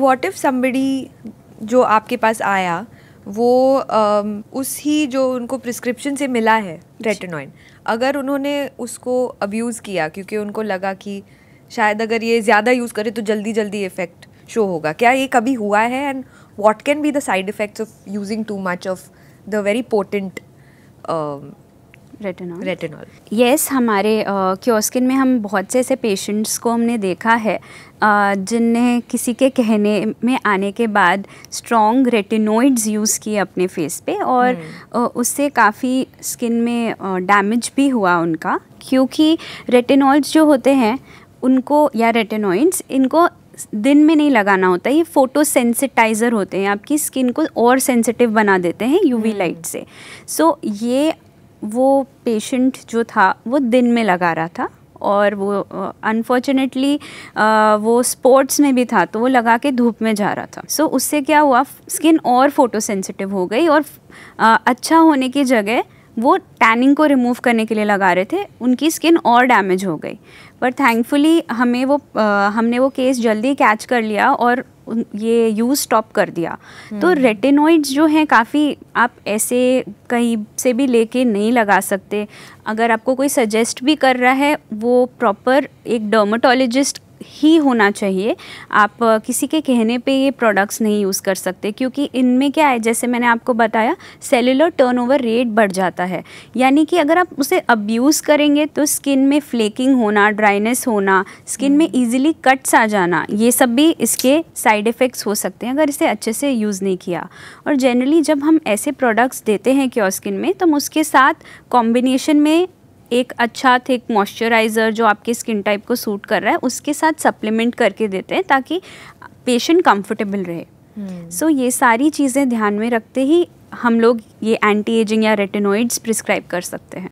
What if somebody जो आपके पास आया वो उस ही जो उनको प्रिस्क्रिप्शन से मिला है रेटेनॉइन अगर उन्होंने उसको अब्यूज़ किया क्योंकि उनको लगा कि शायद अगर ये ज़्यादा यूज़ करे तो जल्दी जल्दी इफ़ेक्ट शो होगा क्या ये कभी हुआ है and what can be the side effects of using too much of the very potent retinol retinol yes हमारे क्योस्किन uh, में हम बहुत से ऐसे पेशेंट्स को हमने देखा है uh, जिनने किसी के कहने में आने के बाद स्ट्रॉन्ग रेटिनोइड्स यूज़ किए अपने फेस पे और hmm. uh, उससे काफ़ी स्किन में डैमेज भी हुआ उनका क्योंकि रेटिनॉल्स जो होते हैं उनको या रेटिनोइड्स इनको दिन में नहीं लगाना होता ये फोटो सेंसिटाइज़र होते हैं आपकी स्किन को और सेंसिटिव बना देते हैं यूवी लाइट हम्म। से सो so, ये वो पेशेंट जो था वो दिन में लगा रहा था और वो अनफॉर्चुनेटली वो स्पोर्ट्स में भी था तो वो लगा के धूप में जा रहा था सो so, उससे क्या हुआ स्किन और फोटो सेंसिटिव हो गई और आ, अच्छा होने की जगह वो टैनिंग को रिमूव करने के लिए लगा रहे थे उनकी स्किन और डैमेज हो गई पर थैंकफुली हमें वो आ, हमने वो केस जल्दी कैच कर लिया और ये यूज़ स्टॉप कर दिया हम्म। तो रेटेनोइड्स जो हैं काफ़ी आप ऐसे कहीं से भी लेके नहीं लगा सकते अगर आपको कोई सजेस्ट भी कर रहा है वो प्रॉपर एक डर्माटोलॉजिस्ट ही होना चाहिए आप किसी के कहने पे ये प्रोडक्ट्स नहीं यूज़ कर सकते क्योंकि इनमें क्या है जैसे मैंने आपको बताया सेलुलर टर्नओवर रेट बढ़ जाता है यानी कि अगर आप उसे अब्यूज़ करेंगे तो स्किन में फ्लेकिंग होना ड्राइनेस होना स्किन में ईजिली कट्स आ जाना ये सब भी इसके साइड इफ़ेक्ट्स हो सकते हैं अगर इसे अच्छे से यूज़ नहीं किया और जनरली जब हम ऐसे प्रोडक्ट्स देते हैं क्योर स्किन में तो हम उसके साथ कॉम्बिनेशन में एक अच्छा थिक मॉइस्चराइज़र जो आपके स्किन टाइप को सूट कर रहा है उसके साथ सप्लीमेंट करके देते हैं ताकि पेशेंट कंफर्टेबल रहे सो हम्म। hmm. so, ये सारी चीज़ें ध्यान में रखते ही हम लोग ये एंटी एजिंग या रेटेनोइड्स प्रिस्क्राइब कर सकते हैं